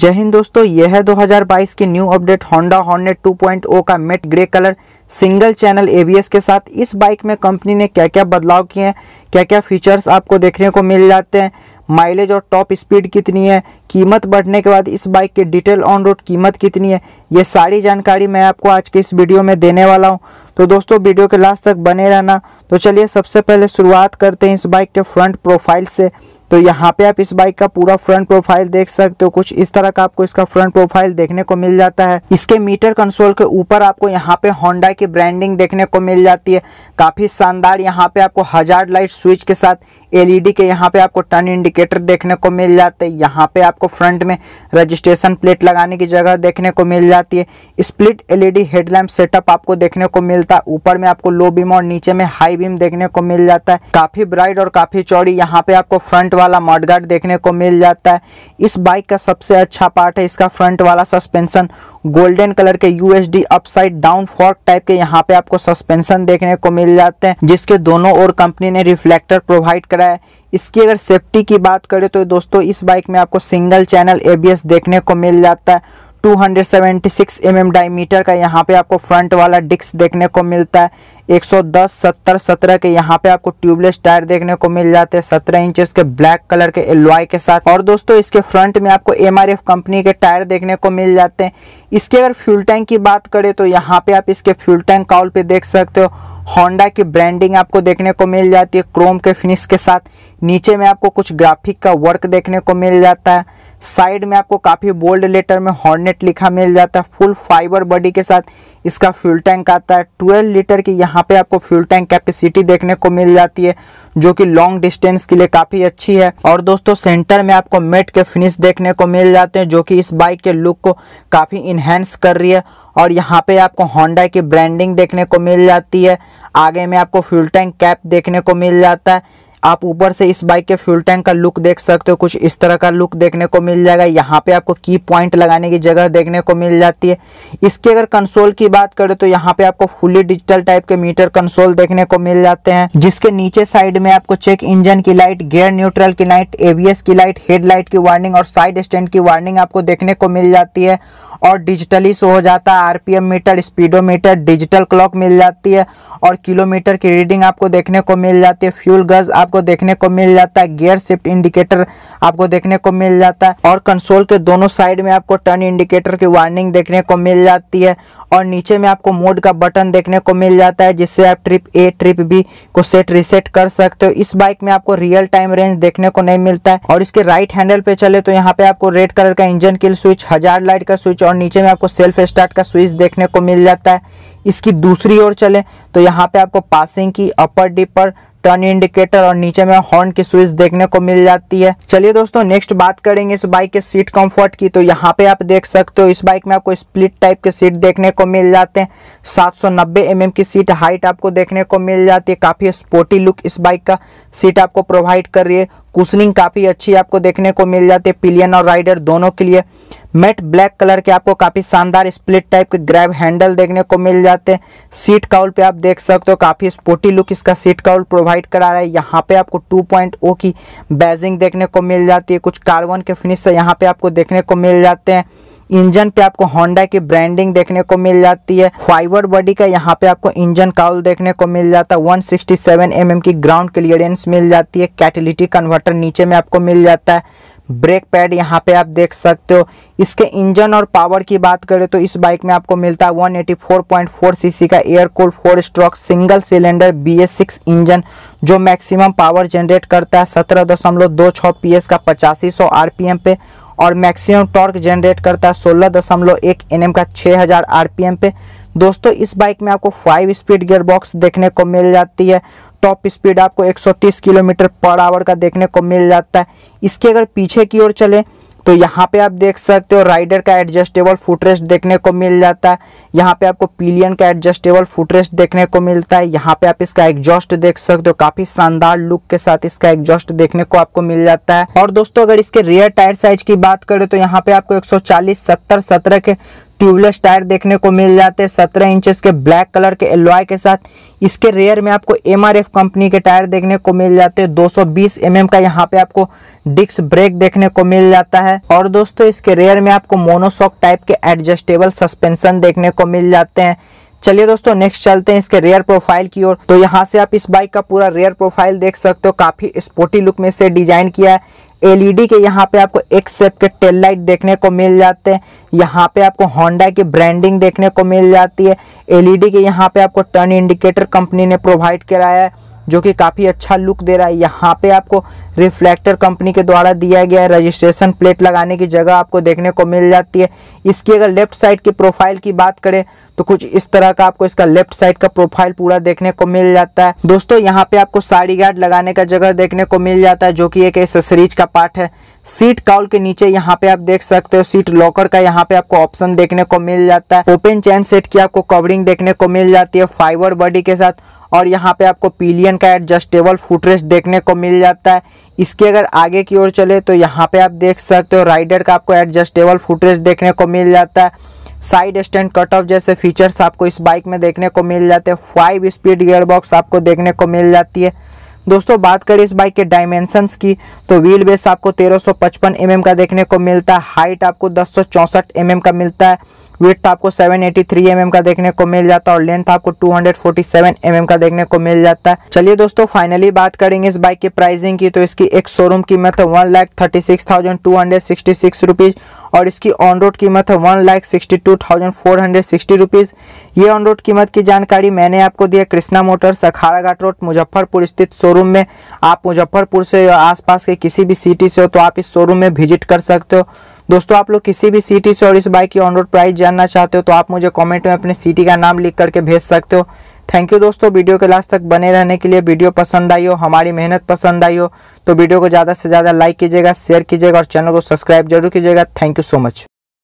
जय हिंद दोस्तों यह है 2022 की न्यू अपडेट होंडा हॉर्नेट 2.0 का matte grey colour single channel ABS के साथ इस बाइक में कंपनी ने क्या क्या बदलाव किए हैं क्या क्या फीचर्स आपको देखने को मिल जाते हैं माइलेज और टॉप स्पीड कितनी है कीमत बढ़ने के बाद इस बाइक की डिटेल ऑन रोड कीमत कितनी है ये सारी जानकारी मैं आपको आज के इस वीडियो में देने वाला हूँ तो दोस्तों वीडियो के लास्ट तक बने रहना तो चलिए सबसे पहले शुरुआत करते हैं इस बाइक के फ्रंट प्रोफाइल से तो यहाँ पे आप इस बाइक का पूरा फ्रंट प्रोफाइल देख सकते हो कुछ इस तरह का आपको इसका फ्रंट प्रोफाइल देखने को मिल जाता है इसके मीटर कंसोल के ऊपर आपको यहाँ पे होंडा की ब्रांडिंग देखने को मिल जाती है काफ़ी शानदार यहाँ पे आपको हजार लाइट स्विच के साथ एलईडी के यहाँ पे आपको टर्न इंडिकेटर देखने को मिल जाते हैं यहाँ पे आपको फ्रंट में रजिस्ट्रेशन प्लेट लगाने की जगह देखने को मिल जाती है स्प्लिट एलईडी हेडलैम्प सेटअप आपको देखने को मिलता है ऊपर में आपको लो बीम और नीचे में हाई बीम देखने को मिल जाता है काफी ब्राइट और काफी चौड़ी यहाँ पे आपको फ्रंट वाला मॉडगार्ड देखने को मिल जाता है इस बाइक का सबसे अच्छा पार्ट है इसका फ्रंट वाला सस्पेंशन गोल्डन कलर के USD upside down fork type के यहाँ पे आपको सस्पेंशन देखने को मिल जाते हैं जिसके दोनों ओर कंपनी ने रिफ्लेक्टर प्रोवाइड करा है इसकी अगर सेफ्टी की बात करें तो दोस्तों इस बाइक में आपको सिंगल चैनल एबीएस देखने को मिल जाता है 276 mm डायमीटर का यहाँ पे आपको फ्रंट वाला डिस्क देखने को मिलता है 110 70 17 के यहाँ पे आपको ट्यूबलेस टायर देखने को मिल जाते हैं 17 इंचेस के ब्लैक कलर के एलवाई के साथ और दोस्तों इसके फ्रंट में आपको एम कंपनी के टायर देखने को मिल जाते हैं इसके अगर फ्यूल टैंक की बात करें तो यहाँ पे आप इसके फ्यूल टैंक काउल पे देख सकते हो होंडा की ब्रांडिंग आपको देखने को मिल जाती है क्रोम के फिनिश के साथ नीचे में आपको कुछ ग्राफिक का वर्क देखने को मिल जाता है साइड में आपको काफ़ी बोल्ड लेटर में हॉर्नेट लिखा मिल जाता है फुल फाइबर बॉडी के साथ इसका फ्यूल टैंक आता है 12 लीटर की यहाँ पे आपको फ्यूल टैंक कैपेसिटी देखने को मिल जाती है जो कि लॉन्ग डिस्टेंस के लिए काफ़ी अच्छी है और दोस्तों सेंटर में आपको मेट के फिनिश देखने को मिल जाते हैं जो कि इस बाइक के लुक को काफ़ी इन्हेंस कर रही है और यहाँ पे आपको होंडा की ब्रांडिंग देखने को मिल जाती है आगे में आपको फ्यूल टैंक कैप देखने को मिल जाता है आप ऊपर से इस बाइक के फ्यूल टैंक का लुक देख सकते हो कुछ इस तरह का लुक देखने को मिल जाएगा यहाँ पे आपको की पॉइंट लगाने की जगह देखने को मिल जाती है इसके अगर कंसोल की बात करें तो यहाँ पे आपको फुली डिजिटल टाइप के मीटर कंसोल देखने को मिल जाते हैं जिसके नीचे साइड में आपको चेक इंजन की लाइट गेयर न्यूट्रल की लाइट एवीएस की लाइट हेडलाइट की वार्निंग और साइड स्टैंड की वार्निंग आपको देखने को मिल जाती है और डिजिटली शो हो जाता है RPM meter speedometer digital clock मिल जाती है और किलोमीटर की रीडिंग आपको देखने को मिल जाती है फ्यूल गज आपको देखने को मिल जाता है गियर शिफ्ट इंडिकेटर आपको देखने को मिल जाता है और कंसोल के दोनों साइड में आपको टर्न इंडिकेटर की वार्निंग देखने को मिल जाती है और नीचे में आपको मोड का बटन देखने को मिल जाता है जिससे आप ट्रिप ए ट्रिप बी को सेट रिसेट कर सकते हो इस बाइक में आपको रियल टाइम रेंज देखने को नहीं मिलता है और इसके राइट हैंडल पे चले तो यहाँ पे आपको रेड कलर का engine kill switch hazard light का स्विच और नीचे में आपको सेल्फ स्टार्ट का स्विच देखने को मिल जाता है इसकी दूसरी ओर चले तो यहाँ पे आपको पासिंग की अपर डिपर टर्न इंडिकेटर और नीचे में हॉर्न की स्विच देखने को मिल जाती है चलिए दोस्तों नेक्स्ट बात करेंगे इस बाइक के सीट कंफर्ट की तो यहाँ पे आप देख सकते हो इस बाइक में आपको स्प्लिट टाइप के सीट देखने को मिल जाते हैं 790 mm की सीट हाइट आपको देखने को मिल जाती है काफ़ी स्पोर्टी लुक इस बाइक का सीट आपको प्रोवाइड कर रही है कुशनिंग काफ़ी अच्छी आपको देखने को मिल जाती है पिलियन और राइडर दोनों के लिए मेट ब्लैक कलर के आपको काफ़ी शानदार स्प्लिट टाइप के ग्रैब हैंडल देखने को मिल जाते हैं सीट काउल पे आप देख सकते हो काफ़ी स्पोर्टी लुक इसका सीट काउल प्रोवाइड करा रहा है यहाँ पे आपको 2.0 की बैजिंग देखने को मिल जाती है कुछ कार्बन के फिनिश यहाँ पे आपको देखने को मिल जाते हैं इंजन पे आपको होंडा की ब्रांडिंग देखने को मिल जाती है फाइबर बॉडी का यहाँ पे आपको इंजन काउल देखने को मिल जाता है 167 सिक्सटी mm की ग्राउंड क्लियरेंस मिल जाती है कैटलिटी कन्वर्टर नीचे में आपको मिल जाता है ब्रेक पैड यहाँ पे आप देख सकते हो इसके इंजन और पावर की बात करें तो इस बाइक में आपको मिलता है 184.4 सीसी का air cool four stroke single cylinder B S six engine जो मैक्सिमम पावर जनरेट करता है 17.26 पीएस का पचासी सौ आरपीएम पे और मैक्सिमम टॉर्क जनरेट करता है सोलह दशमलव एक एन का 6000 एम पे दोस्तों इस बाइक में आपको फाइव स्पीड गियर बॉक्स देखने को मिल जाती है टॉप स्पीड आपको 130 किलोमीटर पर आवर का देखने को मिल जाता है इसके अगर पीछे की ओर चले तो यहाँ पे आप देख सकते हो राइडर का एडजस्टेबल फुटरेस्ट देखने को मिल जाता है यहाँ पे आपको पिलियन का एडजस्टेबल फुटरेस्ट देखने को मिलता है यहाँ पे आप इसका एग्जॉस्ट देख सकते हो काफी शानदार लुक के साथ इसका एग्जॉस्ट देखने को आपको मिल जाता है और दोस्तों अगर इसके रियर टायर साइज की बात करें तो यहाँ पे आपको एक सौ चालीस सत्तर सत्रह के ट्यूबलेस टायर देखने को मिल जाते हैं सत्रह इंचेस के ब्लैक कलर के एलवाय के साथ इसके रेयर में आपको एम कंपनी के टायर देखने को मिल जाते हैं 220 सौ mm का यहाँ पे आपको डिस्क ब्रेक देखने को मिल जाता है और दोस्तों इसके रेयर में आपको मोनोसॉक टाइप के एडजस्टेबल सस्पेंशन देखने को मिल जाते हैं चलिए दोस्तों नेक्स्ट चलते हैं इसके रेयर प्रोफाइल की ओर तो यहाँ से आप इस बाइक का पूरा रेयर प्रोफाइल देख सकते हो काफी स्पोर्टी लुक में से डिजाइन किया है एलईडी के यहाँ पे आपको एक सेप के टेल लाइट देखने को मिल जाते हैं यहाँ पे आपको होंडा की ब्रांडिंग देखने को मिल जाती है एलईडी के यहाँ पे आपको टर्न इंडिकेटर कंपनी ने प्रोवाइड कराया है जो कि काफ़ी अच्छा लुक दे रहा है यहाँ पे आपको रिफ्लेक्टर कंपनी के द्वारा दिया गया है रजिस्ट्रेशन प्लेट लगाने की जगह आपको देखने को मिल जाती है इसकी अगर लेफ्ट साइड की प्रोफाइल की बात करें तो कुछ इस तरह का आपको इसका लेफ्ट साइड का प्रोफाइल पूरा देखने को मिल जाता है दोस्तों यहाँ पे आपको साड़ी गार्ड लगाने का जगह देखने को मिल जाता है जो कि एक एसेसरीज का पार्ट है सीट काउल के नीचे यहाँ पे आप देख सकते हो सीट लॉकर का यहाँ पे आपको ऑप्शन देखने को मिल जाता है ओपन चैन सेट की आपको कवरिंग देखने को मिल जाती है फाइबर बॉडी के साथ और यहाँ पे आपको पिलियन का एडजस्टेबल फुटरेस्ट देखने को मिल जाता है इसके अगर आगे की ओर चले तो यहाँ पे आप देख सकते हो राइडर का आपको एडजस्टेबल फुटरेस्ट देखने को मिल जाता है साइड स्टैंड कट ऑफ जैसे फीचर्स आपको इस बाइक में देखने को मिल जाते हैं फाइव स्पीड गियरबॉक्स आपको देखने को मिल जाती है दोस्तों बात करें इस बाइक के डायमेंशंस की तो व्हील बेस आपको 1355 सौ mm का देखने को मिलता है हाइट आपको दस सौ mm का मिलता है विथ आपको 783 एटी mm का देखने को मिल जाता है और लेंथ आपको 247 हंड्रेड mm का देखने को मिल जाता है चलिए दोस्तों फाइनली बात करेंगे इस बाइक की प्राइसिंग की तो इसकी एक शोरूम कीमत है one lakh thirty six thousand two hundred sixty six rupees और इसकी ऑन रोड कीमत है one lakh sixty two thousand four hundred sixty rupees ये ऑन रोड कीमत की जानकारी मैंने आपको दिया कृष्णा मोटर्स अखाड़ा घाट रोड मुजफ्फरपुर स्थित शोरूम में आप मुजफ्फरपुर से आसपास के किसी भी सिटी से हो तो आप इस शोरूम में विजिट कर सकते हो दोस्तों आप लोग किसी भी सिटी से और इस बाइक की ऑन रोड प्राइस जानना चाहते हो तो आप मुझे कॉमेंट में अपने सिटी का नाम लिख करके भेज सकते हो थैंक यू दोस्तों वीडियो के लास्ट तक बने रहने के लिए वीडियो पसंद आई हो हमारी मेहनत पसंद आई हो तो वीडियो को ज़्यादा से ज़्यादा लाइक कीजिएगा शेयर कीजिएगा और चैनल को सब्सक्राइब जरूर कीजिएगा थैंक यू सो मच